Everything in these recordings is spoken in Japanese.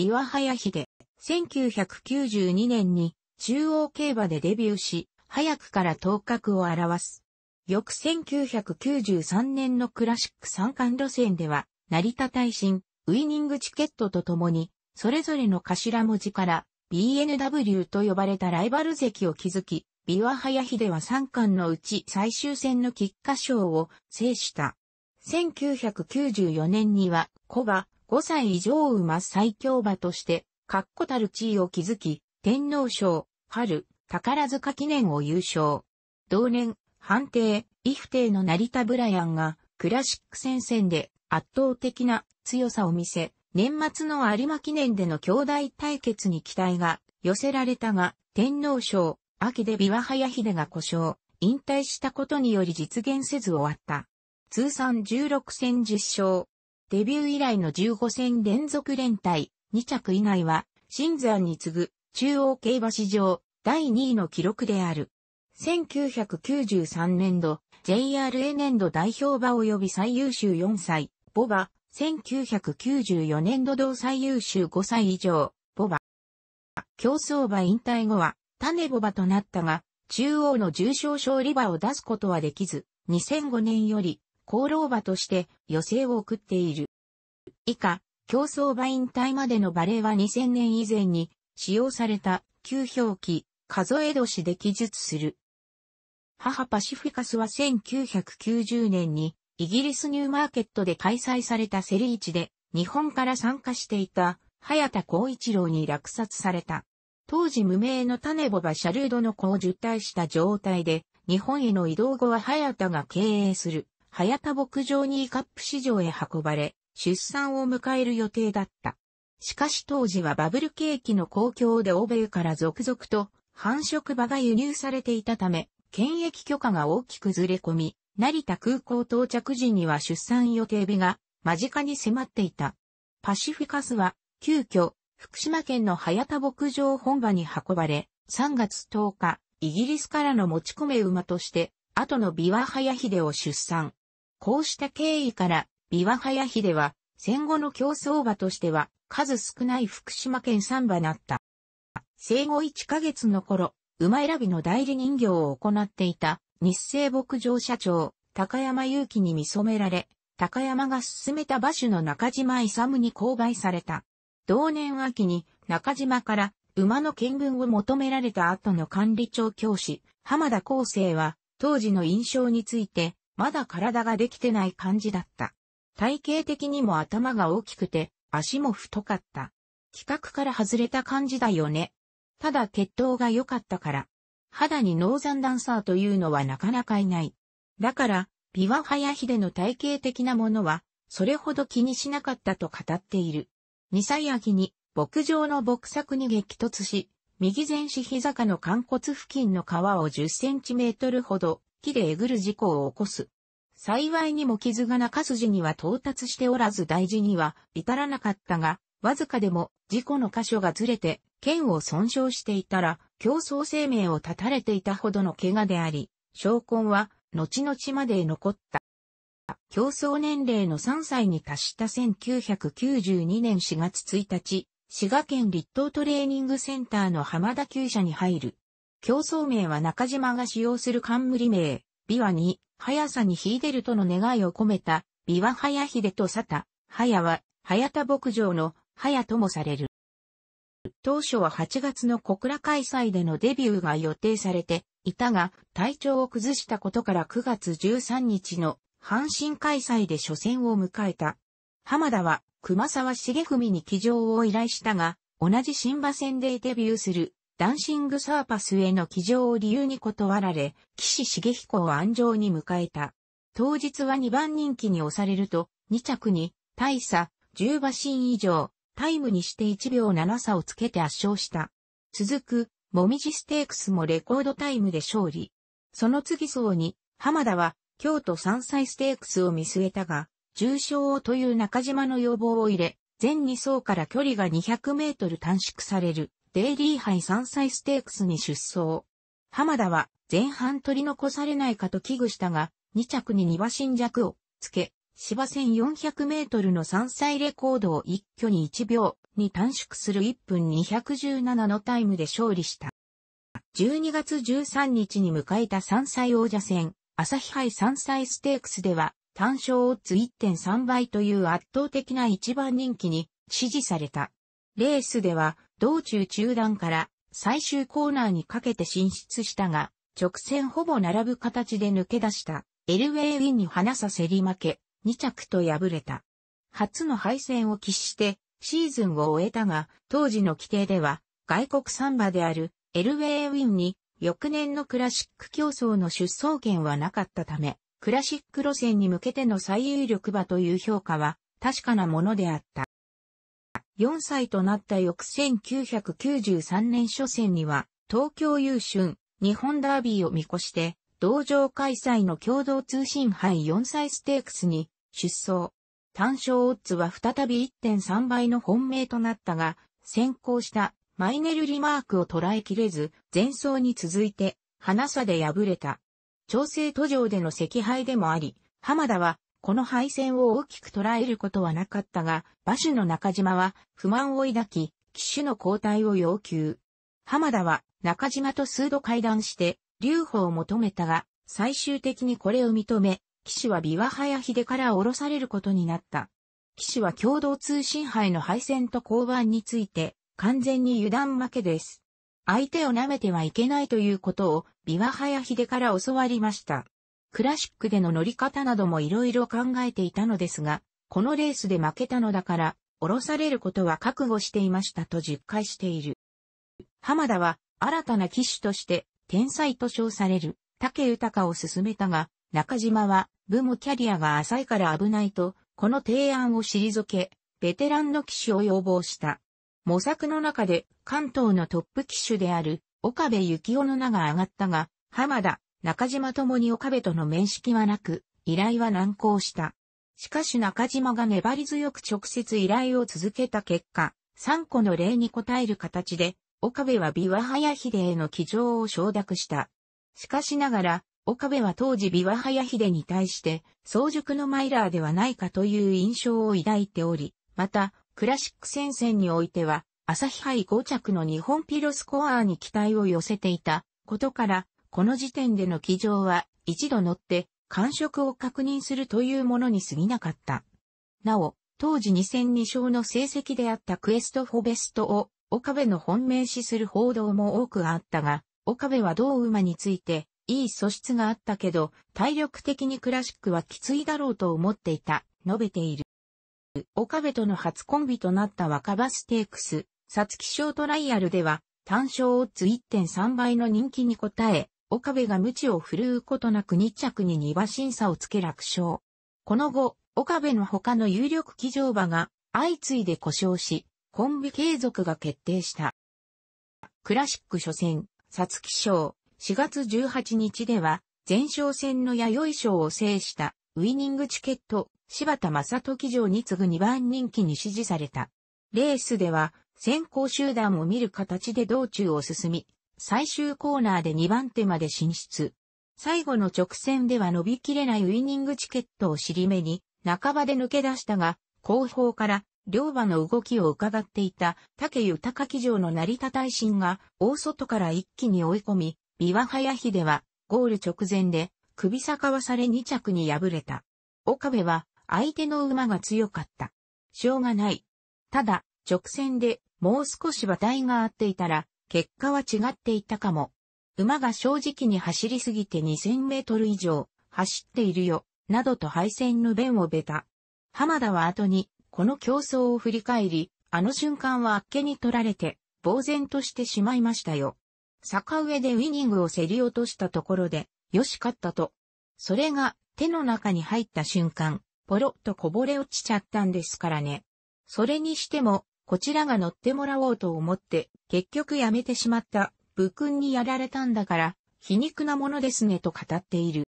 岩早秀、1992年に中央競馬でデビューし、早くから頭角を表す。翌1993年のクラシック三冠路線では、成田大臣、ウィニングチケットとともに、それぞれの頭文字から BNW と呼ばれたライバル席を築き、ビワハヤヒデは三冠のうち最終戦の菊花賞を制した。1994年には、コバ、5歳以上馬最強馬として、確固たる地位を築き、天皇賞、春、宝塚記念を優勝。同年、判定、イフテの成田ブライアンが、クラシック戦線で圧倒的な強さを見せ、年末の有馬記念での兄弟対決に期待が寄せられたが、天皇賞、秋で琵琶早秀が故障、引退したことにより実現せず終わった。通算16戦10勝、デビュー以来の15戦連続連帯、2着以内は、新山に次ぐ、中央競馬史上、第2位の記録である。1993年度、JRA 年度代表馬及び最優秀4歳、ボバ、1994年度同最優秀5歳以上、ボバ。競争馬引退後は、種ボバとなったが、中央の重賞勝利馬を出すことはできず、2005年より、功労馬として余生を送っている。以下、競争馬引退までのバレーは2000年以前に使用された旧表記、数え年で記述する。母パシフィカスは1990年にイギリスニューマーケットで開催されたセリーチで日本から参加していた早田光一郎に落札された。当時無名の種ボバシャルードの子を受胎した状態で日本への移動後は早田が経営する早田牧場にイカップ市場へ運ばれ、出産を迎える予定だった。しかし当時はバブル景気の公共で欧米から続々と繁殖場が輸入されていたため、検疫許可が大きくずれ込み、成田空港到着時には出産予定日が間近に迫っていた。パシフィカスは急遽福島県の早田牧場本場に運ばれ、3月10日、イギリスからの持ち込め馬として、後のビワハヤヒデを出産。こうした経緯から、ビワハヤヒは、戦後の競争馬としては、数少ない福島県産馬なった。生後1ヶ月の頃、馬選びの代理人業を行っていた、日清牧場社長、高山祐希に見染められ、高山が進めた馬種の中島勇に購買された。同年秋に中島から馬の見分を求められた後の管理庁教師、浜田康生は、当時の印象について、まだ体ができてない感じだった。体型的にも頭が大きくて、足も太かった。規格から外れた感じだよね。ただ血統が良かったから。肌にノーザンダンサーというのはなかなかいない。だから、ビワハヤヒデの体型的なものは、それほど気にしなかったと語っている。二歳秋に、牧場の牧作に激突し、右前肢膝下の寛骨付近の皮を10センチメートルほど木でえぐる事故を起こす。幸いにも傷が中筋には到達しておらず大事には至らなかったが、わずかでも事故の箇所がずれて、剣を損傷していたら、競争生命を絶たれていたほどの怪我であり、証痕は後々まで残った。競争年齢の3歳に達した1992年4月1日、滋賀県立東トレーニングセンターの浜田厩舎に入る。競争名は中島が使用する冠名、美和に、速さに秀でるとの願いを込めた、美和早秀と佐田、早は、早田牧場の早ともされる。当初は8月の小倉開催でのデビューが予定されていたが、体調を崩したことから9月13日の阪神開催で初戦を迎えた。浜田は熊沢茂文に騎乗を依頼したが、同じ新馬戦でデビューするダンシングサーパスへの騎乗を理由に断られ、岸重彦を安城に迎えた。当日は2番人気に押されると、2着に、大差、10馬身以上、タイムにして1秒7差をつけて圧勝した。続く、もみじステークスもレコードタイムで勝利。その次層に、浜田は、京都山菜ステークスを見据えたが、重傷をという中島の要望を入れ、全2層から距離が200メートル短縮される。デイリー杯山菜ステークスに出走。浜田は前半取り残されないかと危惧したが、2着に庭新弱をつけ、芝1400メートルの山菜レコードを一挙に1秒に短縮する1分217のタイムで勝利した。12月13日に迎えた山菜王者戦、朝日杯山菜ステークスでは、単勝オッズ1.3倍という圧倒的な一番人気に支持された。レースでは道中中段から最終コーナーにかけて進出したが、直線ほぼ並ぶ形で抜け出した、エルウェイウィンに花させり負け、2着と敗れた。初の敗戦を喫して、シーズンを終えたが、当時の規定では、外国サンバであるエルウェイウィンに、翌年のクラシック競争の出走権はなかったため、クラシック路線に向けての最有力馬という評価は確かなものであった。4歳となった翌1993年初戦には、東京優春、日本ダービーを見越して、同場開催の共同通信杯4歳ステークスに出走。単勝オッズは再び1.3倍の本命となったが、先行したマイネルリマークを捉えきれず、前走に続いて、花差で敗れた。調整途上での赤敗でもあり、浜田はこの敗戦を大きく捉えることはなかったが、馬主の中島は不満を抱き、騎手の交代を要求。浜田は中島と数度会談して、留保を求めたが、最終的にこれを認め、騎手は琵琶早秀から降ろされることになった。騎手は共同通信杯の敗戦と交番について、完全に油断負けです。相手を舐めてはいけないということを、琵琶早秀から教わりました。クラシックでの乗り方などもいろいろ考えていたのですが、このレースで負けたのだから、降ろされることは覚悟していましたと実感している。浜田は新たな騎手として天才と称される竹豊を進めたが、中島は部もキャリアが浅いから危ないと、この提案を退け、ベテランの騎手を要望した。模索の中で関東のトップ騎手である岡部幸夫の名が上がったが、浜田、中島ともに岡部との面識はなく、依頼は難航した。しかし中島が粘り強く直接依頼を続けた結果、3個の例に応える形で、岡部は琵琶早秀への帰乗を承諾した。しかしながら、岡部は当時琵琶早秀に対して、早熟のマイラーではないかという印象を抱いており、また、クラシック戦線においては、朝日杯5着の日本ピロスコアに期待を寄せていたことから、この時点での機乗は一度乗って感触を確認するというものに過ぎなかった。なお、当時2戦2勝の成績であったクエストフォベストを岡部の本命視する報道も多くあったが、岡部は同馬についていい素質があったけど、体力的にクラシックはきついだろうと思っていた、述べている。岡部との初コンビとなった若葉ステークス、サショートライアルでは、単勝オッズ1.3倍の人気に応え、岡部が無知を振るうことなく2着に2馬審査をつけ楽勝。この後、岡部の他の有力騎乗馬が相次いで故障し、コンビ継続が決定した。クラシック初戦、皐月賞、4月18日では、前哨戦の弥生賞を制したウィニングチケット、柴田正時城に次ぐ2番人気に支持された。レースでは、先行集団を見る形で道中を進み、最終コーナーで2番手まで進出。最後の直線では伸びきれないウィニングチケットを尻目に、半ばで抜け出したが、後方から両馬の動きを伺っていた竹豊騎乗の成田大臣が大外から一気に追い込み、琵琶早秀はゴール直前で首逆はされ2着に敗れた。岡部は相手の馬が強かった。しょうがない。ただ、直線でもう少し話題が合っていたら結果は違っていたかも。馬が正直に走りすぎて2000メートル以上走っているよ、などと敗戦の弁をべた。浜田は後に、この競争を振り返り、あの瞬間はあっけに取られて、呆然としてしまいましたよ。坂上でウィニングを競り落としたところで、よし勝ったと。それが、手の中に入った瞬間、ポロッとこぼれ落ちちゃったんですからね。それにしても、こちらが乗ってもらおうと思って、結局やめてしまった、武君にやられたんだから、皮肉なものですねと語っている。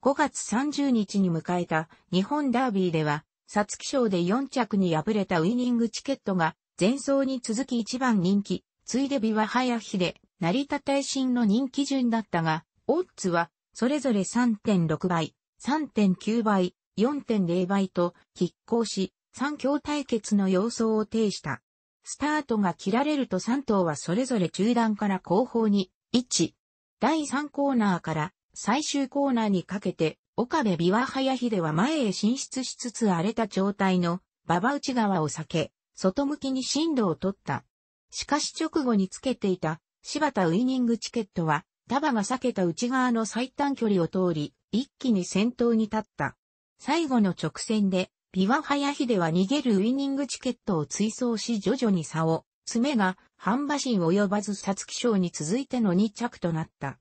5月30日に迎えた日本ダービーでは、サツキ賞で4着に敗れたウィニングチケットが、前走に続き一番人気、ついでビワハヤヒで、成田大新の人気順だったが、オッズは、それぞれ3.6倍、3.9倍、4.0倍と、拮抗し、三強対決の様相を呈した。スタートが切られると三頭はそれぞれ中段から後方に一。第三コーナーから最終コーナーにかけて、岡部美和早秀は前へ進出しつつ荒れた状態の馬場内側を避け、外向きに進路を取った。しかし直後につけていた柴田ウイニングチケットは、束が避けた内側の最短距離を通り、一気に先頭に立った。最後の直線でビワハヤヒデは逃げるウィニングチケットを追走し徐々に差を、爪が、半馬身及ばずサツキ賞に続いての2着となった。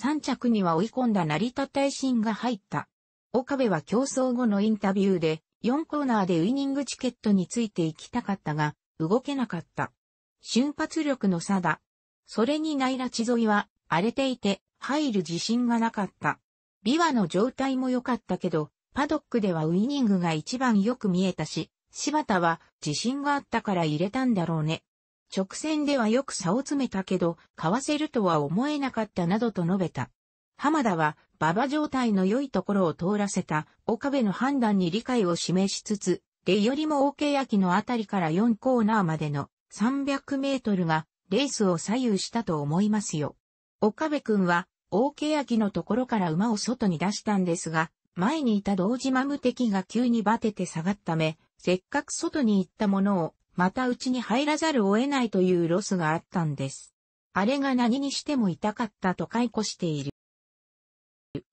3着には追い込んだ成田大臣が入った。岡部は競争後のインタビューで、4コーナーでウィニングチケットについて行きたかったが、動けなかった。瞬発力の差だ。それに内拉地沿いは荒れていて入る自信がなかった。ビワの状態も良かったけど、パドックではウイニングが一番よく見えたし、柴田は自信があったから入れたんだろうね。直線ではよく差を詰めたけど、かわせるとは思えなかったなどと述べた。浜田は、馬場状態の良いところを通らせた岡部の判断に理解を示しつつ、例よりも大 k 焼のあたりから4コーナーまでの300メートルがレースを左右したと思いますよ。岡部くんは大 k 焼のところから馬を外に出したんですが、前にいた時島無敵が急にバテて下がっため、せっかく外に行ったものを、また家に入らざるを得ないというロスがあったんです。あれが何にしても痛かったと解雇している。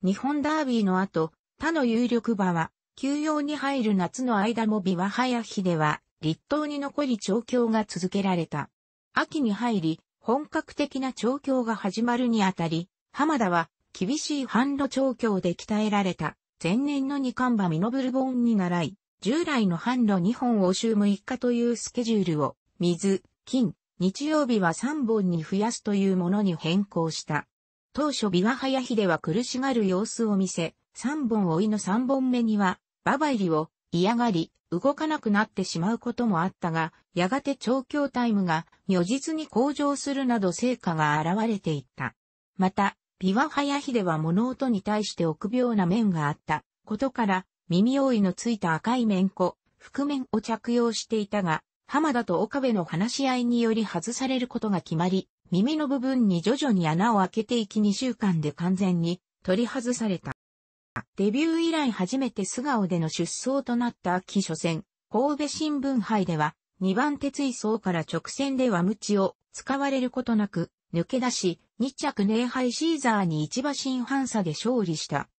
日本ダービーの後、他の有力馬は、休養に入る夏の間も琵琶早日では、立冬に残り調教が続けられた。秋に入り、本格的な調教が始まるにあたり、浜田は厳しい販路調教で鍛えられた。前年の二冠馬ミノブルボーンに習い、従来の販路2本を週6日というスケジュールを、水、金、日曜日は3本に増やすというものに変更した。当初ビワハヤヒデは苦しがる様子を見せ、3本追いの3本目には、ババイリを嫌がり、動かなくなってしまうこともあったが、やがて調教タイムが如実に向上するなど成果が現れていった。また、琵琶早秀は物音に対して臆病な面があったことから、耳覆いのついた赤い面子、覆面を着用していたが、浜田と岡部の話し合いにより外されることが決まり、耳の部分に徐々に穴を開けていき2週間で完全に取り外された。デビュー以来初めて素顔での出走となった秋初戦、神戸新聞杯では、2番手追走から直線では無知を使われることなく、抜け出し、二着ネーハイシーザーに一馬新反差で勝利した。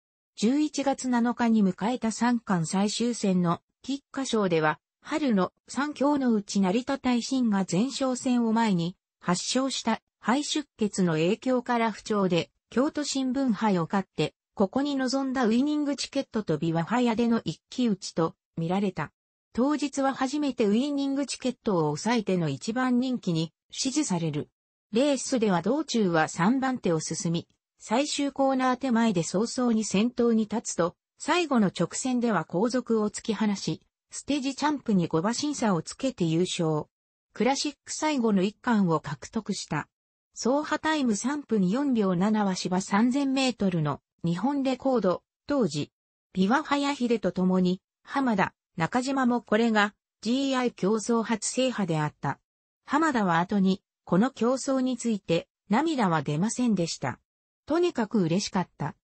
11月7日に迎えた3冠最終戦の菊花賞では、春の三強のうち成田大臣が前哨戦を前に発症した肺出血の影響から不調で、京都新聞杯を勝って、ここに臨んだウイニングチケットとビワハヤでの一騎打ちと見られた。当日は初めてウイニングチケットを抑えての一番人気に支持される。レースでは道中は3番手を進み、最終コーナー手前で早々に先頭に立つと、最後の直線では後続を突き放し、ステージチャンプに5馬審査をつけて優勝。クラシック最後の1巻を獲得した。総破タイム3分4秒7は芝3000メートルの日本レコード、当時、ビワハヤヒデと共に、浜田、中島もこれが GI 競争初制覇であった。浜田は後にこの競争について涙は出ませんでした。とにかく嬉しかった。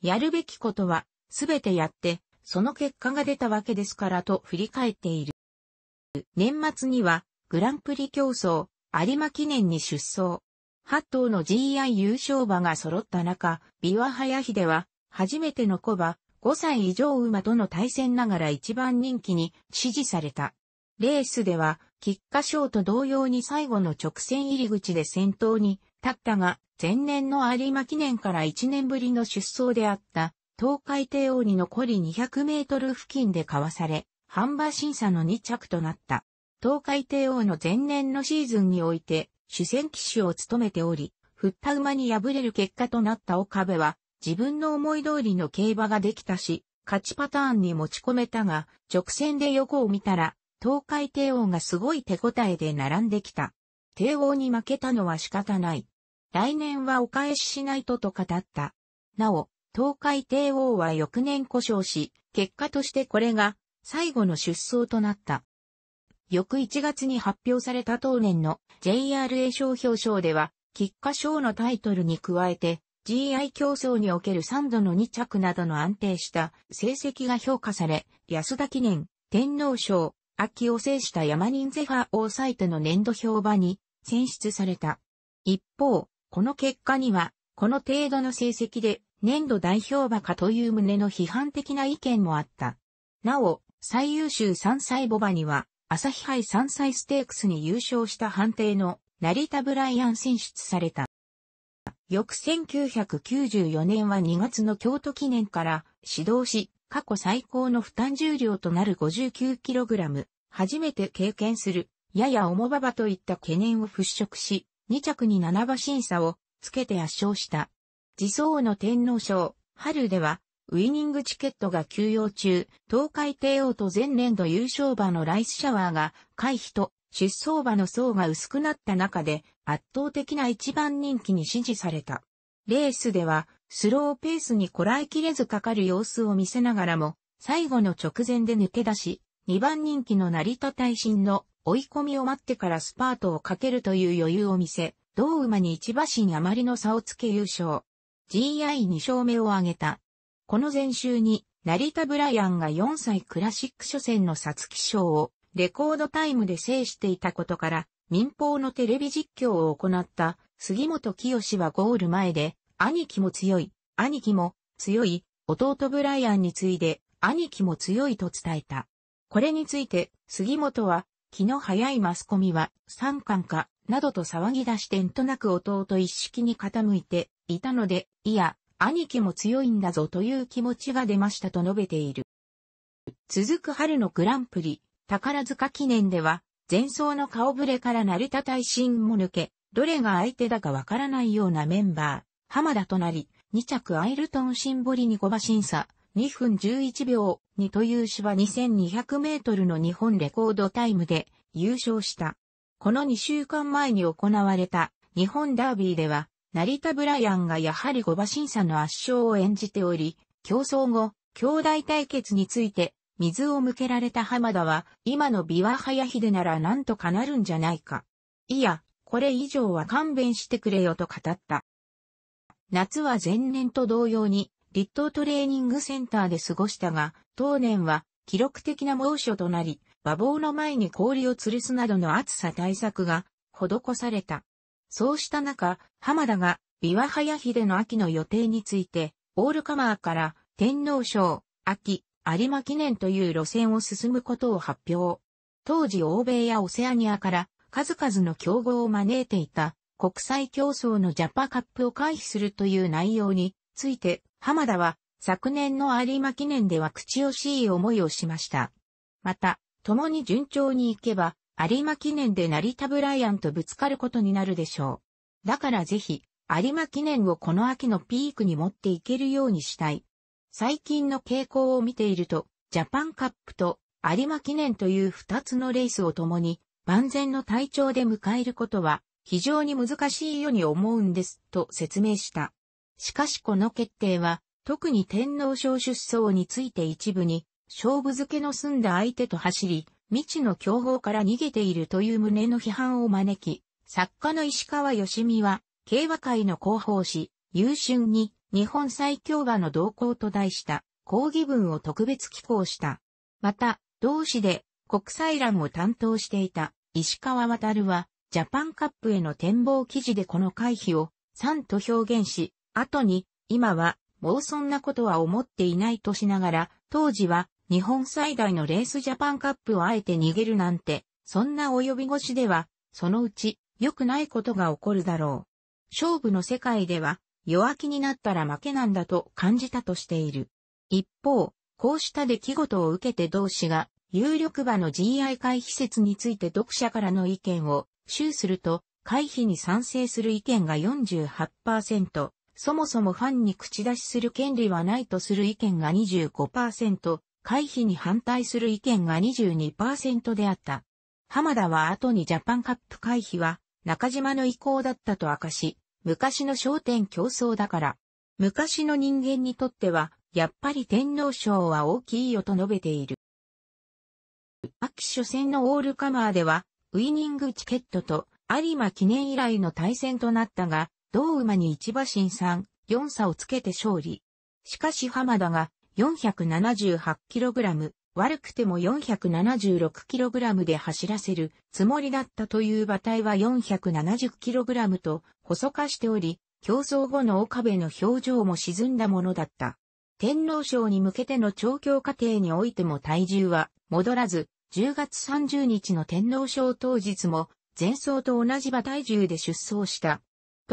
やるべきことはすべてやって、その結果が出たわけですからと振り返っている。年末にはグランプリ競争、有馬記念に出走。8頭の GI 優勝馬が揃った中、ビワハヤヒでは、初めての子馬、5歳以上馬との対戦ながら一番人気に支持された。レースでは、菊花賞と同様に最後の直線入り口で先頭に立ったが、前年の有馬記念から1年ぶりの出走であった、東海帝王に残り200メートル付近でかわされ、販売審査の2着となった。東海帝王の前年のシーズンにおいて、主戦騎手を務めており、振った馬に敗れる結果となった岡部は、自分の思い通りの競馬ができたし、勝ちパターンに持ち込めたが、直線で横を見たら、東海帝王がすごい手応えで並んできた。帝王に負けたのは仕方ない。来年はお返ししないとと語った。なお、東海帝王は翌年故障し、結果としてこれが最後の出走となった。翌1月に発表された当年の JRA 商表彰では、菊花賞のタイトルに加えて、GI 競争における3度の2着などの安定した成績が評価され、安田記念、天皇賞、秋を制した山マニンゼファーを抑えての年度評判に選出された。一方、この結果には、この程度の成績で年度代表馬かという旨の批判的な意見もあった。なお、最優秀3歳ボ馬には、朝日杯3歳ステークスに優勝した判定の成田ブライアン選出された。翌1994年は2月の京都記念から指導し、過去最高の負担重量となる 59kg 初めて経験する、やや重馬場といった懸念を払拭し、2着に7馬審査をつけて圧勝した。自走の天皇賞、春では、ウィニングチケットが休養中、東海帝王と前年度優勝馬のライスシャワーが回避と出走馬の層が薄くなった中で圧倒的な一番人気に支持された。レースではスローペースにこらえきれずかかる様子を見せながらも最後の直前で抜け出し2番人気の成田大臣の追い込みを待ってからスパートをかけるという余裕を見せ、同馬に1馬身余りの差をつけ優勝。GI2 勝目を挙げた。この前週に、成田ブライアンが4歳クラシック初戦の皐月賞をレコードタイムで制していたことから、民放のテレビ実況を行った杉本清はゴール前で、兄貴も強い、兄貴も強い、弟ブライアンに次いで、兄貴も強いと伝えた。これについて、杉本は、気の早いマスコミは、三冠か、などと騒ぎ出してんとなく弟一式に傾いていたので、いや、兄貴も強いんだぞという気持ちが出ましたと述べている。続く春のグランプリ、宝塚記念では、前走の顔ぶれから成田大臣も抜け、どれが相手だかわからないようなメンバー、浜田となり、2着アイルトンシンボリに小バ審査、2分11秒2という芝2200メートルの日本レコードタイムで優勝した。この2週間前に行われた日本ダービーでは、成田ブライアンがやはり5馬審査の圧勝を演じており、競争後、兄弟対決について、水を向けられた浜田は、今のビワ早秀ならなんとかなるんじゃないか。いや、これ以上は勘弁してくれよと語った。夏は前年と同様に、立東トレーニングセンターで過ごしたが、当年は記録的な猛暑となり、馬房の前に氷を吊るすなどの暑さ対策が施された。そうした中、浜田が琵琶早秀の秋の予定について、オールカマーから天皇賞、秋、有馬記念という路線を進むことを発表。当時欧米やオセアニアから数々の競合を招いていた国際競争のジャパカップを回避するという内容について浜田は昨年の有馬記念では口惜しい思いをしました。また、共に順調に行けば、有馬記念で成田ブライアンとぶつかることになるでしょう。だからぜひ、有馬記念をこの秋のピークに持っていけるようにしたい。最近の傾向を見ていると、ジャパンカップと有馬記念という2つのレースを共に、万全の体調で迎えることは非常に難しいように思うんです、と説明した。しかしこの決定は、特に天皇賞出走について一部に、勝負付けの済んだ相手と走り、未知の競合から逃げているという旨の批判を招き、作家の石川義美は、競馬界の広報誌、優春に、日本最強馬の動向と題した、抗議文を特別寄稿した。また、同誌で、国際欄を担当していた、石川渡は、ジャパンカップへの展望記事でこの回避を、3と表現し、後に、今は、もうそんなことは思っていないとしながら、当時は、日本最大のレースジャパンカップをあえて逃げるなんて、そんな及び腰では、そのうち、良くないことが起こるだろう。勝負の世界では、弱気になったら負けなんだと感じたとしている。一方、こうした出来事を受けて同志が、有力馬の GI 回避説について読者からの意見を、周すると、回避に賛成する意見が48%、そもそもファンに口出しする権利はないとする意見が25%、回避に反対する意見が22%であった。浜田は後にジャパンカップ回避は中島の意向だったと明かし、昔の焦点競争だから、昔の人間にとっては、やっぱり天皇賞は大きいよと述べている。秋初戦のオールカマーでは、ウイニングチケットと有馬記念以来の対戦となったが、同馬に一馬身3、4差をつけて勝利。しかし浜田が 478kg、悪くても 476kg で走らせるつもりだったという馬体は 470kg と細化しており、競争後の岡部の表情も沈んだものだった。天皇賞に向けての調教過程においても体重は戻らず、10月30日の天皇賞当日も前走と同じ馬体重で出走した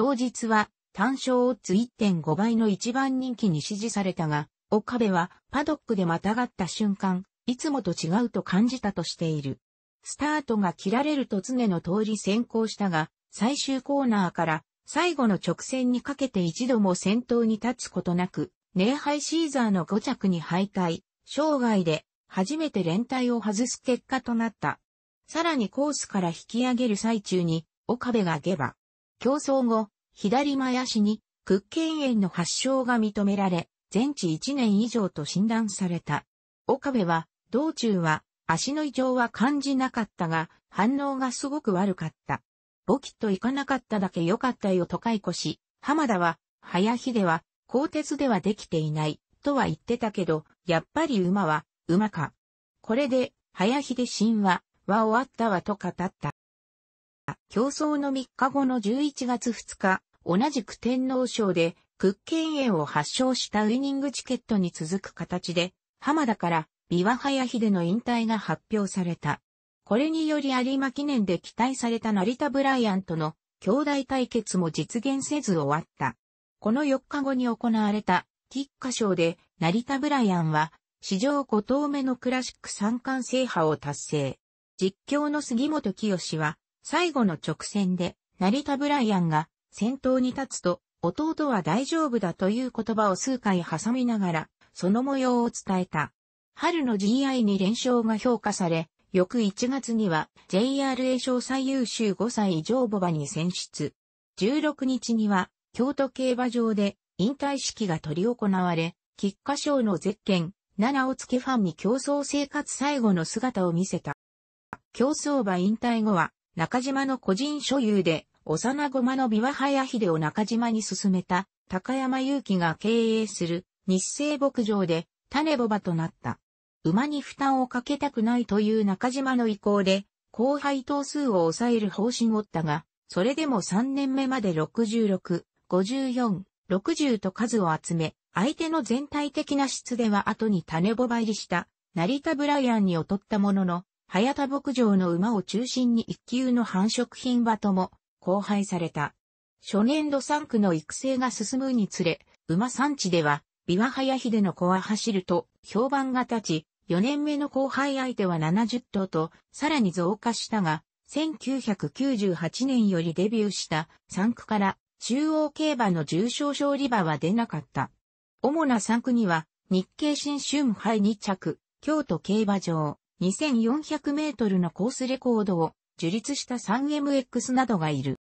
当日は単勝オッズ1.5倍の一番人気に支持されたが、岡部はパドックでまたがった瞬間、いつもと違うと感じたとしている。スタートが切られると常の通り先行したが、最終コーナーから最後の直線にかけて一度も先頭に立つことなく、ネーハイシーザーの5着に敗退、生涯で初めて連帯を外す結果となった。さらにコースから引き上げる最中に、岡部が下馬。競争後、左前足に屈腱炎の発症が認められ、全治1年以上と診断された。岡部は、道中は足の異常は感じなかったが、反応がすごく悪かった。ボきっと行かなかっただけ良かったよと解雇し、浜田は、早日では、鋼鉄ではできていない、とは言ってたけど、やっぱり馬は、馬か。これで、早日で神話は終わったわと語った。競争の3日後の11月2日、同じく天皇賞で、屈権炎を発症したウイニングチケットに続く形で、浜田から、美和早ヤの引退が発表された。これにより有馬記念で期待された成田ブライアンとの兄弟対決も実現せず終わった。この4日後に行われた喫下賞で成田ブライアンは史上5頭目のクラシック三冠制覇を達成。実況の杉本清は最後の直線で、成田ブライアンが先頭に立つと、弟は大丈夫だという言葉を数回挟みながら、その模様を伝えた。春の GI に連勝が評価され、翌1月には JRA 賞最優秀5歳以上母馬に選出。16日には京都競馬場で引退式が取り行われ、菊花賞のゼッケン7をつけファンに競争生活最後の姿を見せた。競争馬引退後は中島の個人所有で、幼駒の琵琶早秀を中島に進めた、高山祐希が経営する日生牧場で種ぼばとなった。馬に負担をかけたくないという中島の意向で、後輩頭数を抑える方針をったが、それでも3年目まで66、54、60と数を集め、相手の全体的な質では後に種ぼば入りした、成田ブライアンに劣ったものの、早田牧場の馬を中心に一級の繁殖品馬とも交配された。初年度3区の育成が進むにつれ、馬産地では、ビワハヤヒデの子は走ると評判が立ち、4年目の後輩相手は70頭と、さらに増加したが、1998年よりデビューした3区から中央競馬の重賞勝利馬は出なかった。主な3区には、日経新春杯2着、京都競馬場、2400メートルのコースレコードを樹立した 3MX などがいる。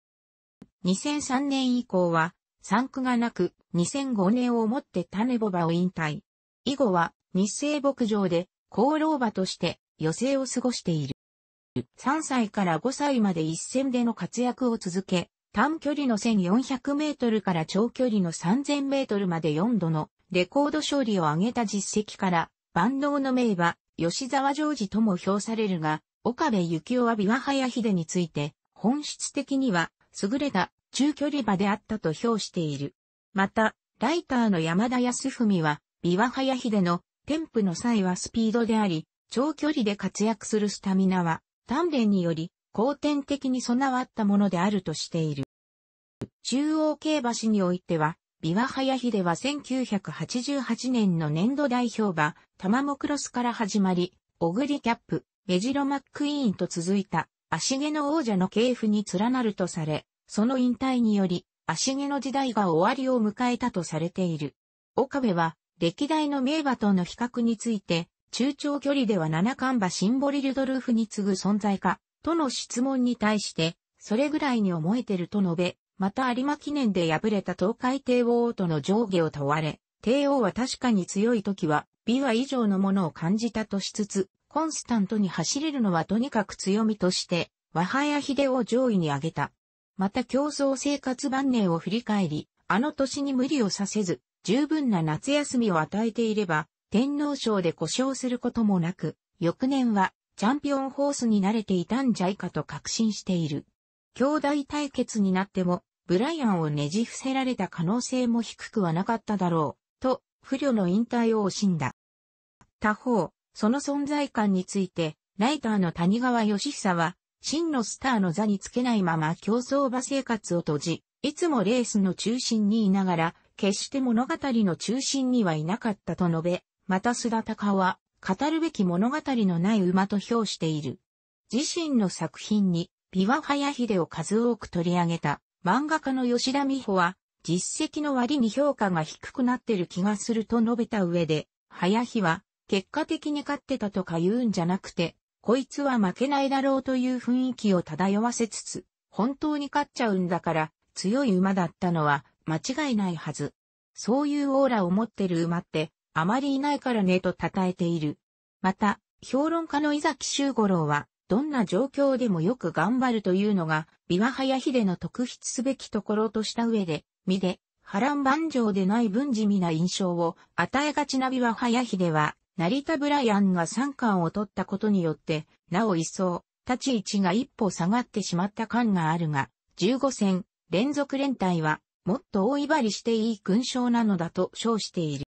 2003年以降は産区がなく2005年をもって種ボバを引退。以後は日生牧場で功労馬として余生を過ごしている。3歳から5歳まで一戦での活躍を続け、短距離の1400メートルから長距離の3000メートルまで4度のレコード勝利を挙げた実績から、万能の名馬、吉沢常時とも評されるが、岡部幸夫は琵琶早秀について、本質的には、優れた中距離馬であったと評している。また、ライターの山田康文は、琵琶早秀の添付の際はスピードであり、長距離で活躍するスタミナは、鍛錬により、後天的に備わったものであるとしている。中央競馬史においては、ビワハヤヒデは1988年の年度代表馬、タマモクロスから始まり、オグリキャップ、メジロマックイーンと続いた、足毛の王者の系譜に連なるとされ、その引退により、足毛の時代が終わりを迎えたとされている。岡部は、歴代の名馬との比較について、中長距離では七冠馬シンボリルドルーフに次ぐ存在か、との質問に対して、それぐらいに思えてると述べ、また有馬記念で敗れた東海帝王との上下を問われ、帝王は確かに強い時は、美和以上のものを感じたとしつつ、コンスタントに走れるのはとにかく強みとして、和早秀を上位に挙げた。また競争生活晩年を振り返り、あの年に無理をさせず、十分な夏休みを与えていれば、天皇賞で故障することもなく、翌年はチャンピオンホースに慣れていたんじゃいかと確信している。兄弟対決になっても、ブライアンをねじ伏せられた可能性も低くはなかっただろう、と、不慮の引退を惜しんだ。他方、その存在感について、ライターの谷川義久は、真のスターの座につけないまま競争馬生活を閉じ、いつもレースの中心にいながら、決して物語の中心にはいなかったと述べ、また須田隆は、語るべき物語のない馬と評している。自身の作品に、琵琶早秀を数多く取り上げた。漫画家の吉田美穂は、実績の割に評価が低くなってる気がすると述べた上で、早日は、結果的に勝ってたとか言うんじゃなくて、こいつは負けないだろうという雰囲気を漂わせつつ、本当に勝っちゃうんだから、強い馬だったのは間違いないはず。そういうオーラを持ってる馬って、あまりいないからねと称えている。また、評論家の伊崎修五郎は、どんな状況でもよく頑張るというのが、ビワハヤヒデの特筆すべきところとした上で、身で、波乱万丈でない分地味な印象を与えがちなビワハヤヒデは、成田ブライアンが三冠を取ったことによって、なお一層、立ち位置が一歩下がってしまった感があるが、15戦、連続連帯は、もっと大威張りしていい勲章なのだと称している。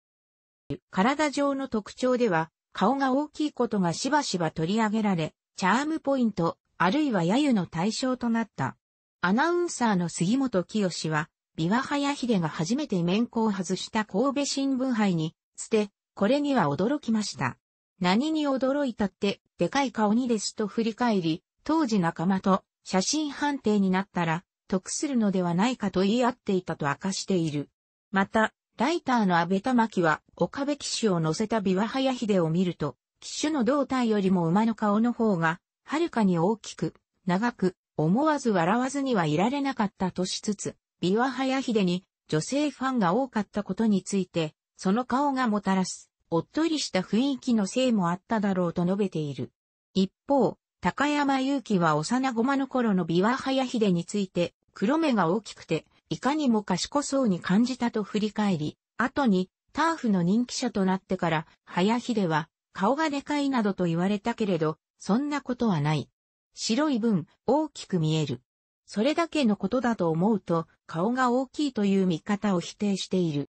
体上の特徴では、顔が大きいことがしばしば取り上げられ、チャームポイント、あるいは揶揄の対象となった。アナウンサーの杉本清は、ビワハヤヒデが初めて面子を外した神戸新聞杯に、捨て、これには驚きました。何に驚いたって、でかい顔にですと振り返り、当時仲間と写真判定になったら、得するのではないかと言い合っていたと明かしている。また、ライターの安倍玉木は、岡部騎手を乗せたビワハヤヒデを見ると、騎手の胴体よりも馬の顔の方が、はるかに大きく、長く、思わず笑わずにはいられなかったとしつつ、ビワハヤヒデに女性ファンが多かったことについて、その顔がもたらす、おっとりした雰囲気のせいもあっただろうと述べている。一方、高山祐希は幼駒の頃のビワハヤヒデについて、黒目が大きくて、いかにも賢そうに感じたと振り返り、後に、ターフの人気者となってから、ハヤヒデは、顔がでかいなどと言われたけれど、そんなことはない。白い分、大きく見える。それだけのことだと思うと、顔が大きいという見方を否定している。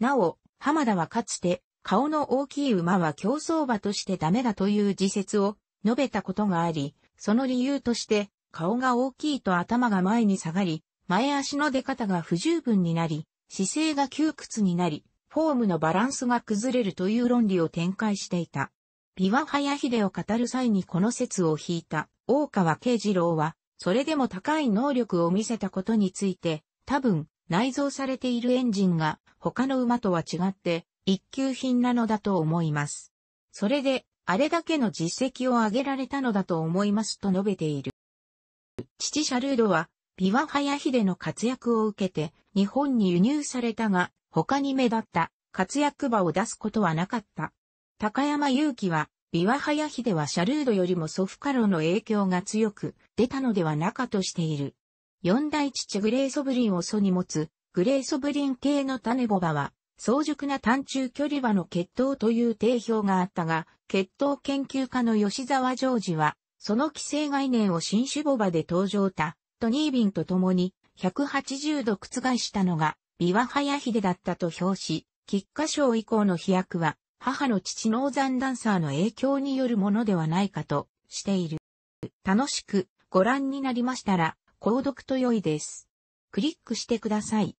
なお、浜田はかつて、顔の大きい馬は競走馬としてダメだという自説を述べたことがあり、その理由として、顔が大きいと頭が前に下がり、前足の出方が不十分になり、姿勢が窮屈になり、フォームのバランスが崩れるという論理を展開していた。琵琶早秀を語る際にこの説を引いた大川慶次郎は、それでも高い能力を見せたことについて、多分、内蔵されているエンジンが他の馬とは違って一級品なのだと思います。それで、あれだけの実績を上げられたのだと思いますと述べている。父シャルードは、琵琶早秀の活躍を受けて日本に輸入されたが、他に目立った活躍場を出すことはなかった。高山祐希は、ビワハヤヒではシャルードよりもソフカロの影響が強く出たのではなかとしている。四大父グレーソブリンを祖に持つ、グレーソブリン系の種ボバは、早熟な単中距離馬の血統という定評があったが、血統研究家の吉沢ジョージは、その規制概念を新種ボバで登場た、トニービンと共に180度覆したのが、美和早秀だったと評し、菊花賞以降の飛躍は、母の父ノーザンダンサーの影響によるものではないかとしている。楽しくご覧になりましたら、購読と良いです。クリックしてください。